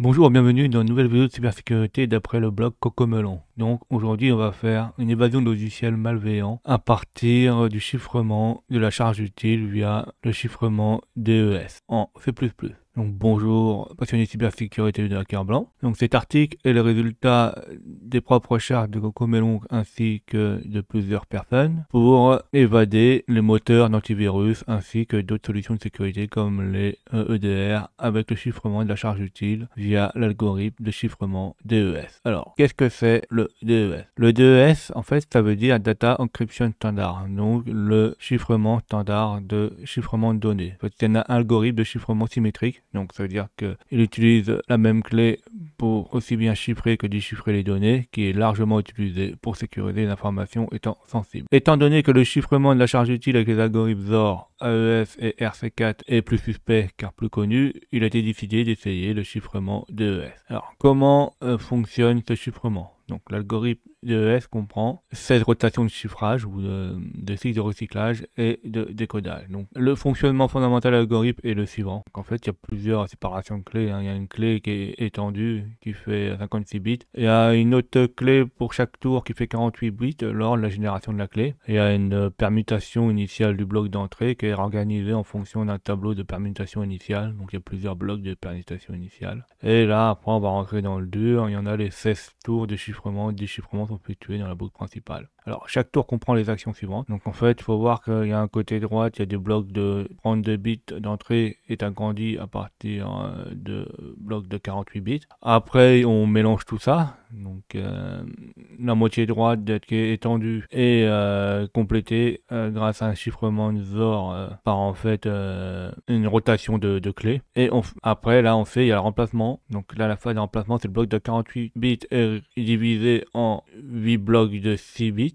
Bonjour, bienvenue dans une nouvelle vidéo de cybersécurité d'après le blog Cocomelon. Donc aujourd'hui, on va faire une évasion de logiciels malveillants à partir du chiffrement de la charge utile via le chiffrement DES en C++. Donc bonjour, passionné cybersécurité de hacker blanc. Donc cet article est le résultat des propres charges de Coco Melon ainsi que de plusieurs personnes pour évader les moteurs d'antivirus ainsi que d'autres solutions de sécurité comme les EDR e avec le chiffrement de la charge utile via l'algorithme de chiffrement DES. Alors, qu'est-ce que c'est le le DES, en fait, ça veut dire Data Encryption Standard, donc le chiffrement standard de chiffrement de données. C'est un algorithme de chiffrement symétrique, donc ça veut dire qu'il utilise la même clé pour aussi bien chiffrer que déchiffrer les données, qui est largement utilisé pour sécuriser les informations étant sensibles. Étant donné que le chiffrement de la charge utile avec les algorithmes ZOR, AES et RC4 est plus suspect car plus connu, il a été décidé d'essayer le chiffrement d'ES. E e Alors, comment euh, fonctionne ce chiffrement donc l'algorithme de S comprend 16 rotations de chiffrage ou de, cycle cycles de recyclage et de décodage. Donc le fonctionnement fondamental de l'algorithme est le suivant. en fait, il y a plusieurs séparations de clés. Hein. Il y a une clé qui est étendue qui fait 56 bits. Il y a une autre clé pour chaque tour qui fait 48 bits lors de la génération de la clé. Il y a une euh, permutation initiale du bloc d'entrée qui est organisée en fonction d'un tableau de permutation initiale. Donc il y a plusieurs blocs de permutation initiale. Et là, après, on va rentrer dans le dur. Il y en a les 16 tours de chiffrement, de déchiffrement dans la boucle principale. Alors, chaque tour comprend les actions suivantes. Donc, en fait, il faut voir qu'il y a un côté droite, il y a des blocs de 32 bits d'entrée est agrandi à partir euh, de blocs de 48 bits. Après, on mélange tout ça. Donc, euh, la moitié droite qui est étendue et euh, complétée grâce à un chiffrement de ZOR par en fait une rotation de, de clés. Et après, là, on fait, il y a le remplacement. Donc, là, la phase de remplacement, c'est le bloc de 48 bits est divisé en 8 blocs de 6 bits.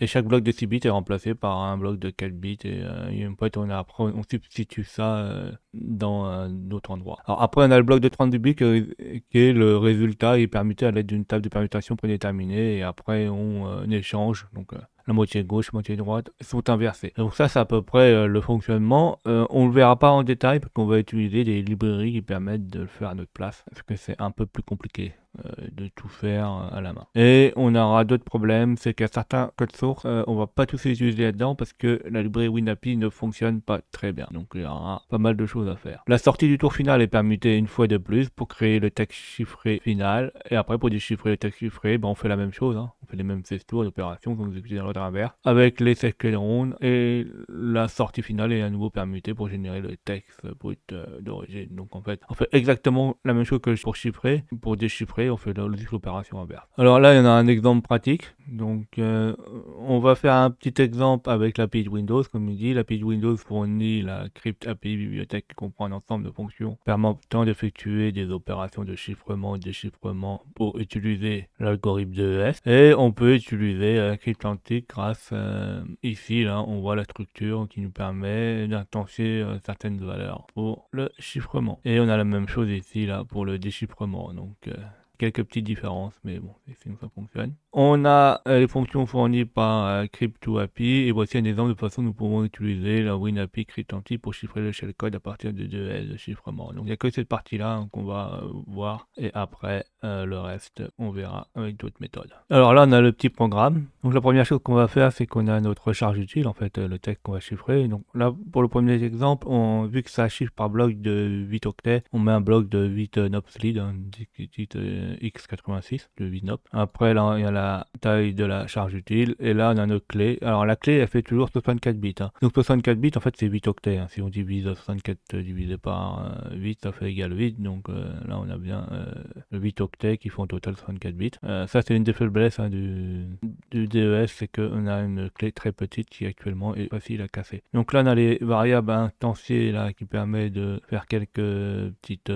Et chaque bloc de 6 bits est remplacé par un bloc de 4 bits et, euh, on après on substitue ça euh, dans un autre endroit. Alors après on a le bloc de 32 bits qui est le résultat est permuté à l'aide d'une table de permutation prédéterminée et après on euh, échange donc euh, la moitié gauche, moitié droite sont inversées. Donc ça c'est à peu près le fonctionnement. on le verra pas en détail parce qu'on va utiliser des librairies qui permettent de le faire à notre place parce que c'est un peu plus compliqué de tout faire à la main. Et on aura d'autres problèmes, c'est qu'à certains codes euh, on va pas tous les utiliser là-dedans parce que la librairie WinAPI ne fonctionne pas très bien. Donc il y aura pas mal de choses à faire. La sortie du tour final est permutée une fois de plus pour créer le texte chiffré final. Et après pour déchiffrer le texte chiffré, ben, on fait la même chose. Hein. On fait les mêmes 16 tours d'opération qu'on exécute dans l'ordre inverse avec les 16 clés de ronde et la sortie finale est à nouveau permutée pour générer le texte brut euh, d'origine. Donc en fait, on fait exactement la même chose que pour chiffrer. Pour déchiffrer, on fait la logique inverse. Alors là, il y en a un exemple pratique. Donc, euh, on va faire un petit exemple avec l'API de Windows. Comme il dit, l'API de Windows fournit la crypt API bibliothèque qui comprend un ensemble de fonctions permettant d'effectuer des opérations de chiffrement et déchiffrement pour utiliser l'algorithme de ES. Et on peut utiliser la crypt antique grâce, euh, ici, là, on voit la structure qui nous permet d'intensifier euh, certaines valeurs pour le chiffrement. Et on a la même chose ici, là, pour le déchiffrement. Donc, quelques petites différences, mais bon, c'est que ça fonctionne. On a euh, les fonctions fournies par euh, CryptoAPI, et voici un exemple de façon dont nous pouvons utiliser la WinAPI CryptAnti pour chiffrer le shellcode à partir de 2S de chiffrement. Donc il n'y a que cette partie-là hein, qu'on va euh, voir, et après le reste, on verra avec d'autres méthodes. Alors là, on a le petit programme. Donc la première chose qu'on va faire, c'est qu'on a notre charge utile, en fait, le texte qu'on va chiffrer. Donc là, pour le premier exemple, vu que ça chiffre par bloc de 8 octets, on met un bloc de 8 nobs euh, X86 de Vinop. Après, là, il y a la taille de la charge utile. Et là, on a notre clé. Alors, la clé, elle fait toujours 64 bits. Hein. Donc, 64 bits, en fait, c'est 8 octets. Hein. Si on divise 64 euh, divisé par 8, euh, ça fait égal 8. Donc, là, on a bien 8 octets qui font au total 64 bits. ça, c'est une des faiblesses hein, du, DES, c'est qu'on a une clé très petite qui actuellement est facile à casser. Donc là, on a les variables intensifier là, qui permet de faire quelques petites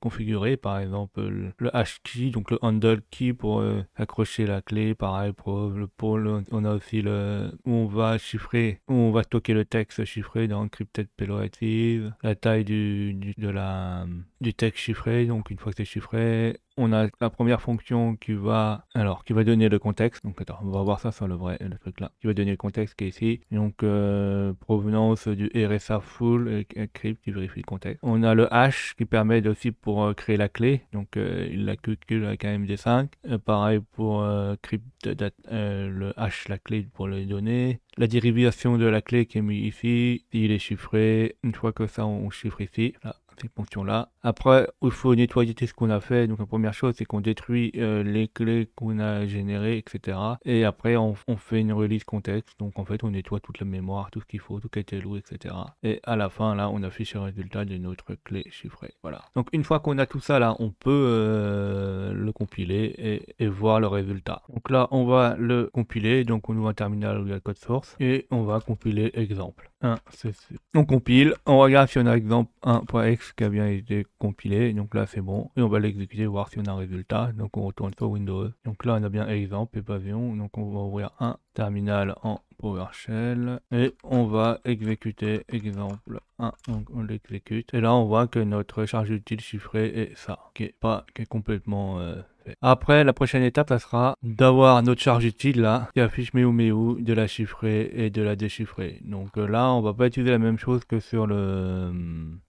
configurer, par exemple le hash key, donc le handle key pour euh, accrocher la clé, pareil pour le pôle, on a aussi le où on va chiffrer, on va stocker le texte chiffré dans Encrypted Active, la taille du, de la, du texte chiffré, donc une fois que c'est chiffré, on a la première fonction qui va, alors, qui va donner le contexte. Donc, attends, on va voir ça sur le vrai, le truc là. Qui va donner le contexte qui est ici. Donc, euh, provenance du RSA full, crypt qui vérifie le contexte. On a le hash qui permet aussi pour euh, créer la clé. Donc, euh, il la calcule avec un MD5. pareil pour crypt le hash, la clé pour les données. La dérivation de la clé qui est mise ici. Il est chiffré. Une fois que ça, on chiffre ici. Là cette fonction là. Après, il faut nettoyer tout ce qu'on a fait. Donc la première chose, c'est qu'on détruit euh, les clés qu'on a générées, etc. Et après, on, fait une release contexte. Donc en fait, on nettoie toute la mémoire, tout ce qu'il faut, tout qui a été loué, etc. Et à la fin, là, on affiche le résultat de notre clé chiffrée. Voilà. Donc une fois qu'on a tout ça là, on peut euh, le compiler et, voir le résultat. Donc là, on va le compiler. Donc on ouvre un terminal où code source et on va compiler exemple. 1, c'est On compile, on regarde si on a exemple 1.x qui a bien été compilé. Donc là, c'est bon. Et on va l'exécuter, voir si on a un résultat. Donc on retourne sur Windows. Donc là, on a bien exemple et pavillon. Donc on va ouvrir 1 terminal en PowerShell et on va exécuter exemple 1 donc on l'exécute et là on voit que notre charge utile chiffrée est ça qui est pas qui est complètement euh, fait. après la prochaine étape ça sera d'avoir notre charge utile là qui affiche mais ou de la chiffrer et de la déchiffrer donc euh, là on va pas utiliser la même chose que sur le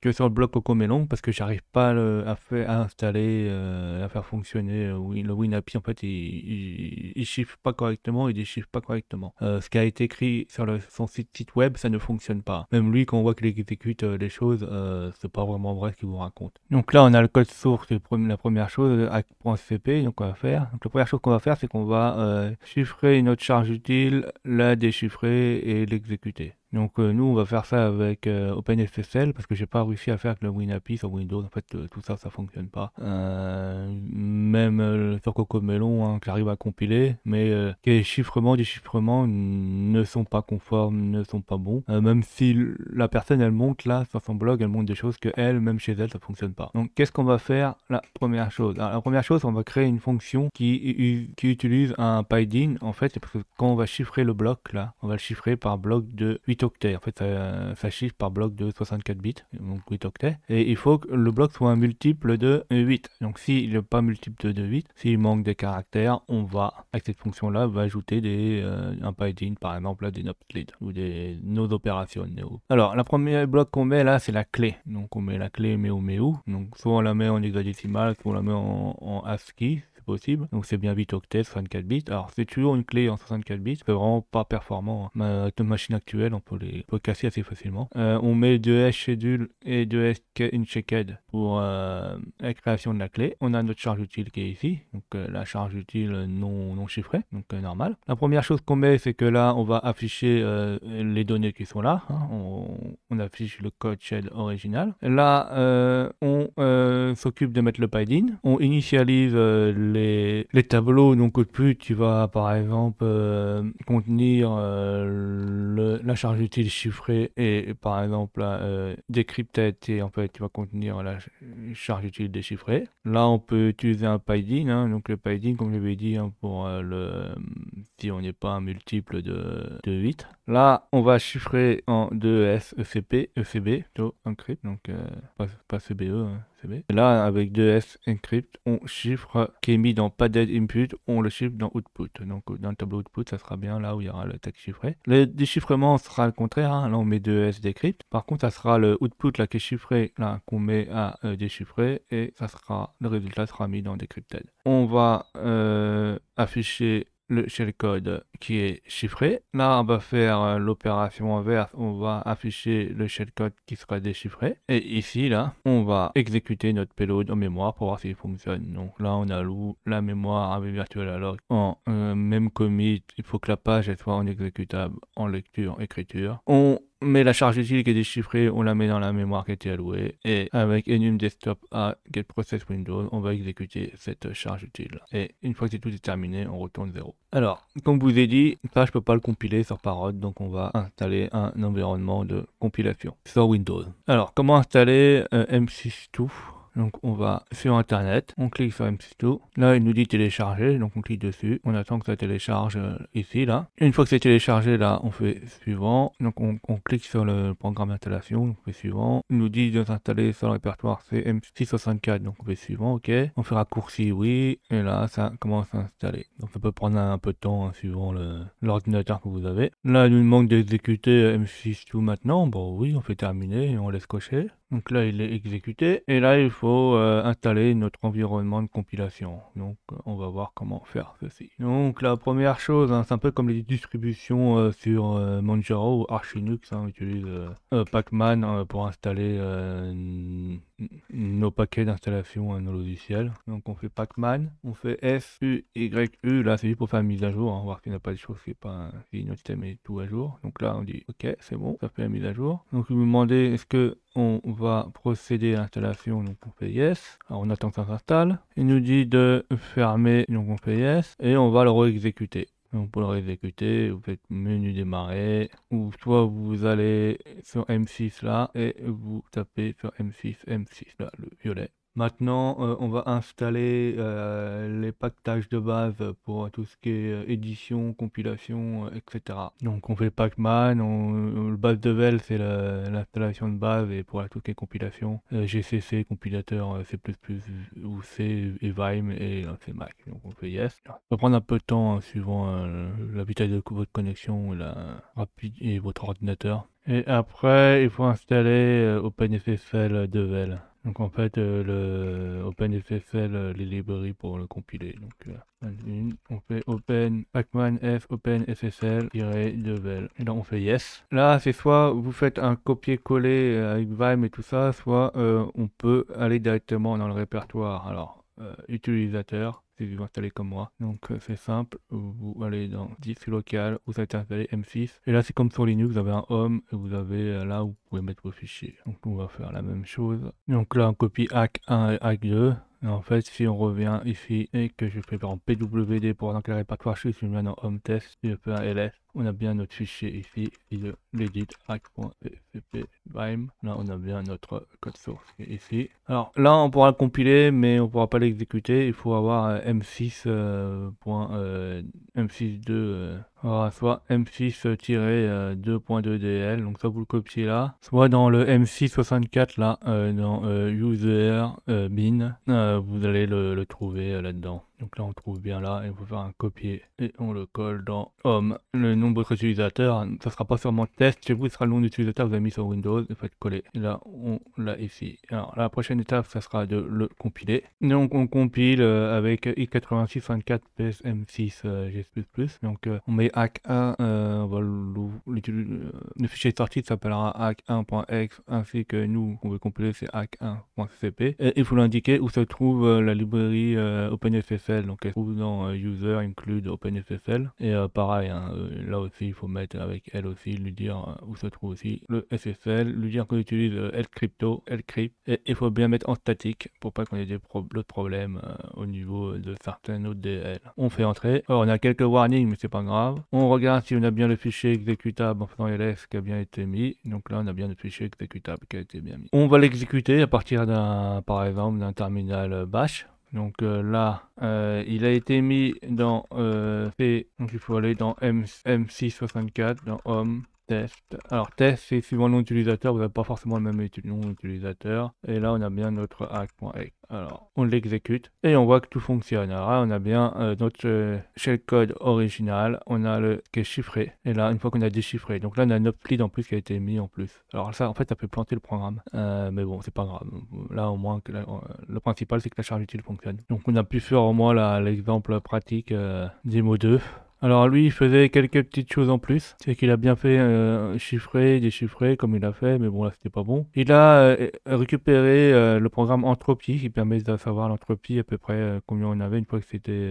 que sur le bloc coco melon parce que j'arrive pas à, faire, installer euh, à faire fonctionner le WinAPI en fait il, il chiffre pas correctement il déchiffre pas correctement euh, ce qui a été écrit sur son site, web, ça ne fonctionne pas. Même lui, quand on voit qu'il exécute euh, les choses, euh, c'est pas vraiment vrai ce qu'il vous raconte. Donc là, on a le code source, la première chose, hack.cp, donc on va faire. Donc la première chose qu'on va faire, c'est qu'on va chiffrer une autre charge utile, la déchiffrer et l'exécuter. Donc euh, nous, on va faire ça avec euh, OpenSSL parce que j'ai pas réussi à faire avec le WinAPI sur Windows. En fait, euh, tout ça, ça fonctionne pas. même sur Cocomelon, hein, qui arrive à compiler, mais les chiffrements, des chiffrements ne sont pas conformes, ne sont pas bons. même si la personne, elle monte là sur son blog, elle monte des choses que elle, même chez elle, ça fonctionne pas. Donc qu'est-ce qu'on va faire La première chose, la première chose, on va créer une fonction qui, qui utilise un PyDin en fait, parce que quand on va chiffrer le bloc là, on va le chiffrer par bloc de 8 en fait, ça, chiffre par bloc de 64 bits, donc 8 octets. Et il faut que le bloc soit un multiple de 8. Donc s'il n'est pas multiple de 8, s'il manque des caractères, on va, avec cette fonction-là, va ajouter des, euh, un padding, par exemple, là, des notes lead ou des nos opérations. Alors, la première bloc qu'on met là, c'est la clé. Donc on met la clé, mais où où Donc soit on la met en hexadécimal, soit on la met en, en ASCII possible. Donc c'est bien 8 octets, 64 bits. Alors c'est toujours une clé en 64 bits, c'est vraiment pas performant. Hein. Ma, machine actuelle, on peut les casser assez facilement. Euh, on met 2S schedule et 2S check-head pour euh, la création de la clé. On a notre charge utile qui est ici, donc euh, la charge utile non, non chiffrée, donc normal. La première chose qu'on met, c'est que là, on va afficher les données qui sont là. Hein. On, affiche le code shell original. Là, on s'occupe de mettre le padding. On initialise le les, tableaux. Donc plus tu vas par exemple euh, contenir euh, la charge utile chiffrée et par exemple euh, décrypter et en fait tu vas contenir la charge utile déchiffrée. Là on peut utiliser un PyDin, hein. donc le PyDin comme je l'avais dit hein, pour le si on n'est pas un multiple de, 8. Là on va chiffrer en 2S, ECP, ECB, encrypt, donc pas, CBE. Hein. Là, avec s encrypt, on chiffre qui est mis dans padded input, on le chiffre dans output. Donc euh, dans le tableau output, ça sera bien là où il y aura le texte chiffré. Le déchiffrement sera le contraire, hein. là on met s decrypt. Par contre, ça sera le output là qui est chiffré, là qu'on met à euh, déchiffrer, et ça sera le résultat sera mis dans decrypted. On va euh, afficher le shellcode qui est chiffré. Là, on va faire euh, l'opération inverse, on va afficher le shellcode qui sera déchiffré. Et ici, là, on va exécuter notre payload en mémoire pour voir s'il fonctionne. Donc là, on alloue la mémoire à Alloc en euh, même commit. Il faut que la page soit en exécutable, en lecture, écriture. On mais la charge utile qui est déchiffrée, on la met dans la mémoire qui a été allouée. Et avec enum desktop à GetProcessWindows, on va exécuter cette charge utile. Et une fois que c'est tout déterminé, terminé, on retourne 0. Alors, comme vous ai dit, ça je peux pas le compiler sur Parrot, donc on va installer un environnement de compilation sur Windows. Alors, comment installer euh, M62 donc on va sur internet, on clique sur M62. Là il nous dit télécharger, donc on clique dessus. On attend que ça télécharge euh, ici là. Une fois que c'est téléchargé là, on fait suivant. Donc on, clique sur le programme d'installation, on fait suivant. Il nous dit de s'installer sur le répertoire CM664, donc on fait suivant, ok. On fait raccourci, oui. Et là ça commence à installer. Donc ça peut prendre un, peu de temps hein, suivant l'ordinateur que vous avez. Là il nous manque d'exécuter euh, M6 maintenant. Bon oui, on fait terminer et on laisse cocher. Donc là, il est exécuté. Et là, il faut euh, installer notre environnement de compilation. Donc, euh, on va voir comment faire ceci. Donc, la première chose, hein, c'est un peu comme les distributions euh, sur Manjaro ou Arch Linux. Hein, on utilise Pacman pour installer nos paquets d'installation à nos logiciels. Donc on fait pacman, on fait F, U, Y, U, là c'est juste pour faire une mise à jour, on hein, va voir qu'il n'y a pas de choses qui n'est pas, si notre système est tout à jour. Donc là on dit ok c'est bon, ça fait la mise à jour. Donc il me demandait est-ce que on va procéder à l'installation, donc on fait yes. Alors on attend que ça s'installe. Il nous dit de fermer, donc on fait yes. Et on va le réexécuter pour le réexécuter, vous faites menu démarrer, ou soit vous allez sur M6 là, et vous tapez sur M6, M6 là, le violet. Maintenant, euh, on va installer euh, les packages de base pour tout ce qui est euh, édition, compilation, etc. Donc on fait Pacman, on, le base devel c'est l'installation de base et pour tout ce qui est compilation, GCC, compilateur C++ ou C et Vime et c'est Mac. Donc on fait yes. Ça va prendre un peu de temps hein, suivant la vitesse de votre connexion la, et votre ordinateur. Et après, il faut installer de Devel. Donc en fait, le euh, le OpenFFL euh, les librairies pour le compiler. Donc euh, on fait Open Pacman F Open FFL Et là on fait yes. Là c'est soit vous faites un copier-coller avec Vime et tout ça, soit on peut aller directement dans le répertoire. Alors utilisateur si vous installez comme moi. Donc euh, c'est simple, vous allez dans disque local, vous allez installer M6. Et là c'est comme sur Linux, vous avez un home et vous avez euh, là où vous pouvez mettre vos fichiers. Donc on va faire la même chose. Donc là on copie hack 1 et hack 2 en fait, si on revient ici et que je fais en PWD pour déclarer pas craché, si je viens dans Home Test, je fais un LS, on a bien notre fichier ici, le l'edit Là, on a bien notre code source ici. Alors là, on pourra compiler, mais on pourra pas l'exécuter. Il faut avoir m 6 M6-2, euh, ah, soit M6-2.2DL, euh, euh, donc ça vous le copiez là, soit dans le M664 là, dans user bin, vous allez le trouver là-dedans. Donc là, on trouve bien là, et on faire un copier et on le colle dans Home. Le nombre d'utilisateurs ça sera pas sûrement test. Chez vous, ce sera le nombre d'utilisateurs que vous avez mis sur Windows. vous faites coller. là, on l'a ici. Alors, la prochaine étape, ça sera de le compiler. Donc, on compile euh, avec i8624 PSM6 euh, GS++. Donc, euh, on met hack 1. Euh, on le fichier de sortie s'appellera hack1.exe ainsi que nous, on veut compiler, c'est hack 1ccp Et il faut l'indiquer où se trouve la librairie OpenFS donc elle trouve dans euh, user include openffl Et euh, pareil, hein, euh, là aussi, il faut mettre avec elle aussi, lui dire où se trouve aussi le ffl lui dire qu'on utilise LCrypto, LCrypt, et il faut bien mettre en statique pour pas qu'on ait des problèmes au niveau de certains autres DL. On fait entrer. Alors, on a quelques warnings, mais c'est pas grave. On regarde si on a bien le fichier exécutable en faisant ls qui a bien été mis. Donc là, on a bien le fichier exécutable qui a été bien mis. On va l'exécuter à partir d'un, par exemple, d'un terminal bash. Donc euh, là, euh, il a été mis dans P, euh, donc il faut aller dans M, M664, dans Home, Test. Alors, test, c'est suivant le nom d'utilisateur, vous n'avez pas forcément le même nom d'utilisateur Et là, on a bien notre hack.exe. Alors, on l'exécute et on voit que tout fonctionne. Alors là, on a bien euh, notre euh, shellcode original, on a le qui est chiffré. Et là, une fois qu'on a déchiffré, donc là, on a notre lead en plus qui a été mis en plus. Alors ça, en fait, ça peut planter le programme. Euh, mais bon, c'est pas grave. Là, au moins, le principal, c'est que la charge utile fonctionne. Donc, on a pu faire au moins l'exemple pratique demo 2. Alors lui, il faisait quelques petites choses en plus. C'est qu'il a bien fait euh, chiffrer, déchiffrer, comme il a fait, mais bon, là, c'était pas bon. Il a euh, récupéré euh, le programme Entropie, qui permet de savoir l'entropie à peu près combien on avait une fois que c'était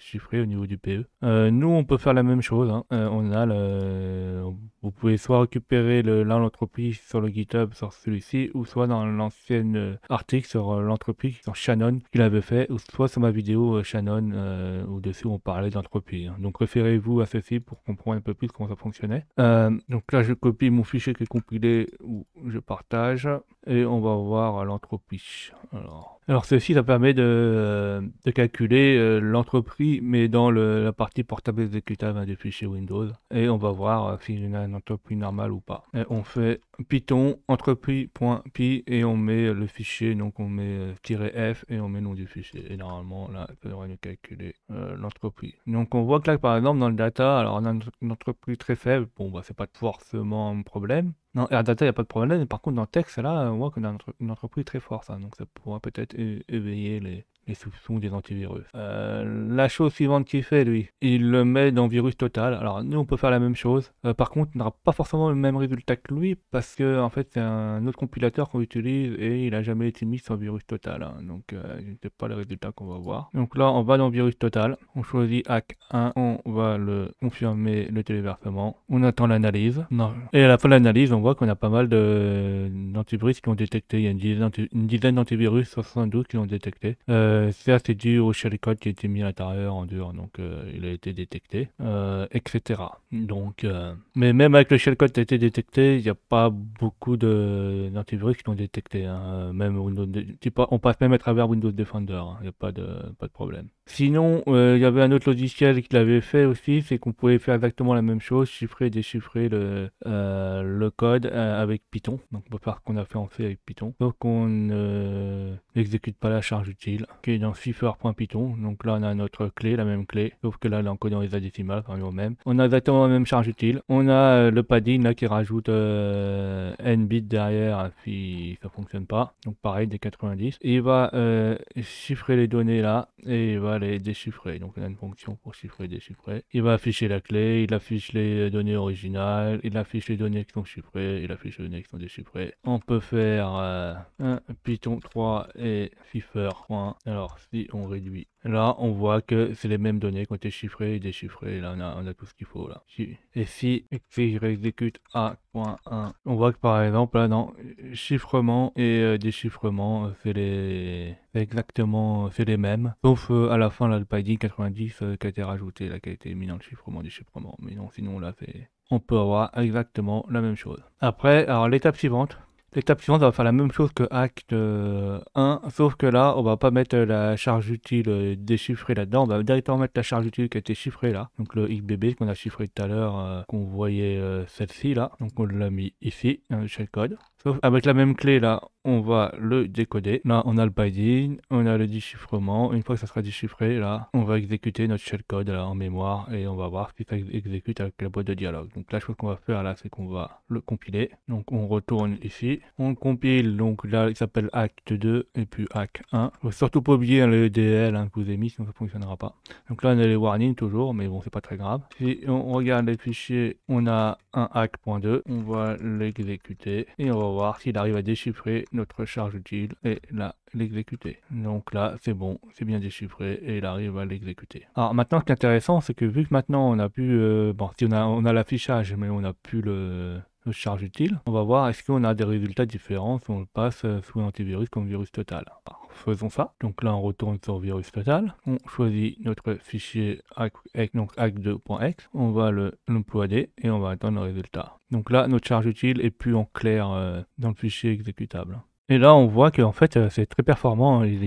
chiffré au niveau du PE. nous, on peut faire la même chose. Hein. on a le... Vous pouvez soit récupérer l'entropie sur le GitHub, sur celui-ci, ou soit dans l'ancien article sur l'entropie, sur Shannon, qu'il avait fait, ou soit sur ma vidéo Shannon, où dessus on parlait d'entropie. Hein. Donc référez vous à ceci pour comprendre un peu plus comment ça fonctionnait. Euh, donc là, je copie mon fichier qui est compilé ou je partage et on va voir l'entropie. Alors, alors ceci, ça permet de, calculer euh, l'entreprise, mais dans la partie portable exécutable hein, du fichier Windows. Et on va voir euh, si s'il y a une entreprise normale ou pas. on fait python entreprise.py et on met le fichier, donc on met euh, "-f" et on met le nom du fichier. Et normalement, là, on devrait nous calculer l'entreprise. Donc on voit que là, par exemple, dans le data, alors on a une entreprise très faible. Bon, bah c'est pas forcément un problème. Non, à data, il n'y a pas de problème, par contre, dans Tex, là, on voit que a une entreprise très forte. Hein, donc, ça pourra peut-être éveiller les, les soupçons des antivirus. Euh, la chose suivante qu'il fait, lui, il le met dans virus total. Alors nous, on peut faire la même chose. Euh, par contre, il n'aura pas forcément le même résultat que lui parce que en fait, c'est un autre compilateur qu'on utilise et il a jamais été mis sur virus total. Hein. Donc, euh, n'est pas le résultat qu'on va voir. Donc là, on va dans virus total. On choisit hack 1. On va le confirmer le téléversement. On attend l'analyse. Et à la fin de l'analyse, on voit qu'on a pas mal de d'antivirus qui ont détecté. Il y a une dizaine d'antivirus 72 qui ont détecté. Euh, euh, ça, c'est dû au shellcode qui a été mis à l'intérieur en dur, donc euh, il a été détecté, euh, etc. Donc, mais même avec le shellcode qui a été détecté, il n'y a pas beaucoup d'antivirus qui l'ont détecté. Hein. Même on passe même à travers Windows Defender, hein. il n'y a pas de problème. Sinon, euh, il y avait un autre logiciel qui l'avait fait aussi, c'est qu'on pouvait faire exactement la même chose, chiffrer et déchiffrer le, euh, code euh, avec Python. Donc, on peut faire ce qu'on a fait en fait avec Python. Donc, qu'on n'exécute pas la charge utile, qui est dans cipher.python. Donc là, on a notre clé, la même clé, sauf que là, elle est encodée dans les au même. On a exactement la même charge utile. On a le padding, là, qui rajoute n bits derrière puis ça fonctionne pas. Donc pareil, des 90. Et il va chiffrer les données là, et il va déchiffrer. Donc, on a une fonction pour chiffrer, déchiffrer. Il va afficher la clé, il affiche les euh, données originales, il affiche les données qui sont chiffrées, il affiche les données qui sont déchiffrées. On peut faire euh, un Python 3 et cipher. Alors, si on réduit Là, on voit que c'est les mêmes données qui ont été chiffrées et déchiffrées. Là, on a, tout ce qu'il faut. là. Et si, si je réexécute A.1, on voit que par exemple, là, dans chiffrement et euh, déchiffrement, c'est les... exactement, c'est les mêmes. Sauf à la fin, là, le 90 euh, qui a été rajouté, la qui a été mis dans le chiffrement du chiffrement. Mais non, sinon, on l'a fait on peut avoir exactement la même chose. Après, alors l'étape suivante. L'étape suivante, va faire la même chose que acte 1, euh, sauf que là, on va pas mettre la charge utile euh, déchiffrée là-dedans, on va directement mettre la charge utile qui a été chiffrée là. Donc le XBB qu'on a chiffré tout à l'heure, qu'on voyait celle-ci là. Donc on l'a mis ici, hein, chez le code avec la même clé là, on va le décoder. Là, on a le binding, on a le déchiffrement. Une fois que ça sera déchiffré, là, on va exécuter notre shellcode en mémoire et on va voir si ça exécute avec la boîte de dialogue. Donc la chose qu'on va faire là, c'est qu'on va le compiler. Donc on retourne ici, on compile. Donc là, il s'appelle acte 2 et puis hack 1. Faut surtout pas oublier hein, le e dl hein, que vous avez mis, sinon ça fonctionnera pas. Donc là, on a les warnings toujours, mais bon, c'est pas très grave. Si on regarde les fichiers, on a un hack.2, on va l'exécuter et on va s'il arrive à déchiffrer notre charge utile et la l'exécuter. Donc là, c'est bon, c'est bien déchiffré et il arrive à l'exécuter. Alors maintenant, ce qui est intéressant, c'est que vu que maintenant on a pu... Euh, bon, si on a, on a l'affichage, mais on a pu le charge utile, On va voir est-ce qu'on a des résultats différents si on le passe euh, sous antivirus comme virus total. faisons ça. Donc là, on retourne sur virus total. On choisit notre fichier hack, donc On va l'employer et on va attendre le résultat. Donc là, notre charge utile est plus en clair euh, dans le fichier exécutable. Et là, on voit qu'en fait, euh, c'est très performant. Hein. Il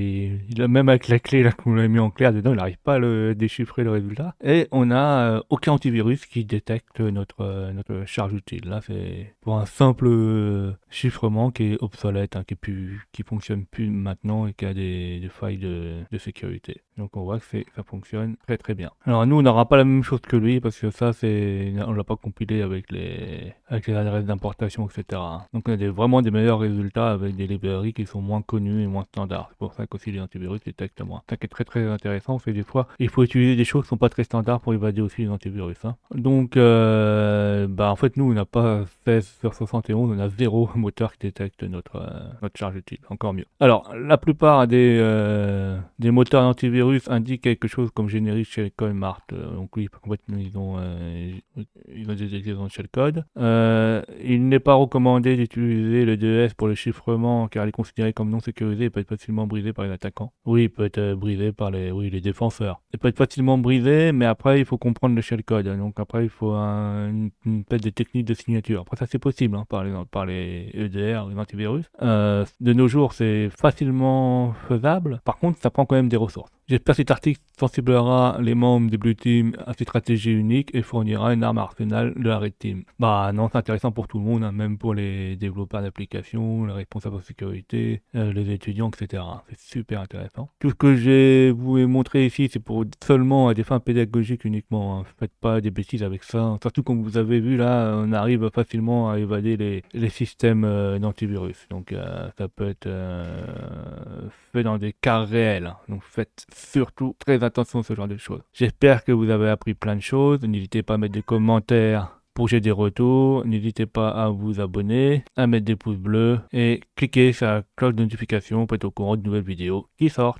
est, même avec la clé là qu'on a mis en clair dedans, il n'arrive pas à le déchiffrer le résultat. Et on n'a euh, aucun antivirus qui détecte notre euh, notre charge utile. Là, c'est pour un simple chiffrement qui est obsolète, hein, qui ne qui fonctionne plus maintenant et qui a des, failles de, sécurité. Donc on voit que ça fonctionne très très bien. Alors nous, on n'aura pas la même chose que lui parce que ça, c'est, on l'a pas compilé avec les, les adresses d'importation, etc. Donc on a des, vraiment des meilleurs résultats avec des des librairies qui sont moins connues et moins standards. C'est pour ça qu'aussi les antivirus, détectent moins. Ça qui est très très intéressant, c'est des fois, il faut utiliser des choses qui ne sont pas très standards pour évader aussi les antivirus. Hein. Donc, euh, bah en fait, nous, on n'a pas 16 sur 71, on a zéro moteur qui détecte notre, euh, notre charge utile. Encore mieux. Alors, la plupart des, euh, des moteurs antivirus indiquent quelque chose comme générique chez Colmart. donc, oui, en fait, ils ont, des exigences chez le code. il n'est pas recommandé d'utiliser le DES pour le chiffrement car elle est considérée comme non sécurisée et peut être facilement brisée par les attaquants. Oui, il peut être euh, brisé par les, oui, les défenseurs. Elle peut être facilement brisée, mais après, il faut comprendre le shellcode. Donc après, il faut une, espèce de technique de signature. Après, ça, c'est possible hein, par, les, par les EDR, les antivirus. Euh, de nos jours, c'est facilement faisable. Par contre, ça prend quand même des ressources. J'espère que cet article sensibilisera les membres des Blue Team à cette stratégie unique et fournira une arme arsenale de la Red Team. Bah non, c'est intéressant pour tout le monde, hein, même pour les développeurs d'applications, les responsables de sécurité, euh, les étudiants, etc. C'est super intéressant. Tout ce que j'ai vous ai montré ici, c'est pour seulement à des fins pédagogiques uniquement. Hein. Faites pas des bêtises avec ça. Surtout comme vous avez vu là, on arrive facilement à évader les, les systèmes euh, d'antivirus. Donc euh, ça peut être fait dans des cas réels. Donc faites surtout très attention à ce genre de choses. J'espère que vous avez appris plein de choses. N'hésitez pas à mettre des commentaires pour j'ai des retours. N'hésitez pas à vous abonner, à mettre des pouces bleus et cliquez sur la cloche de notification pour être au courant de nouvelles vidéos qui sortent.